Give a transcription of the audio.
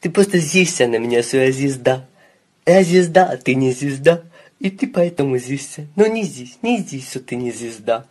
Ты просто злишься на меня, что звезда. Я звезда, а ты не звезда. И ты поэтому злишься. Но не здесь, не здесь, что ты не звезда.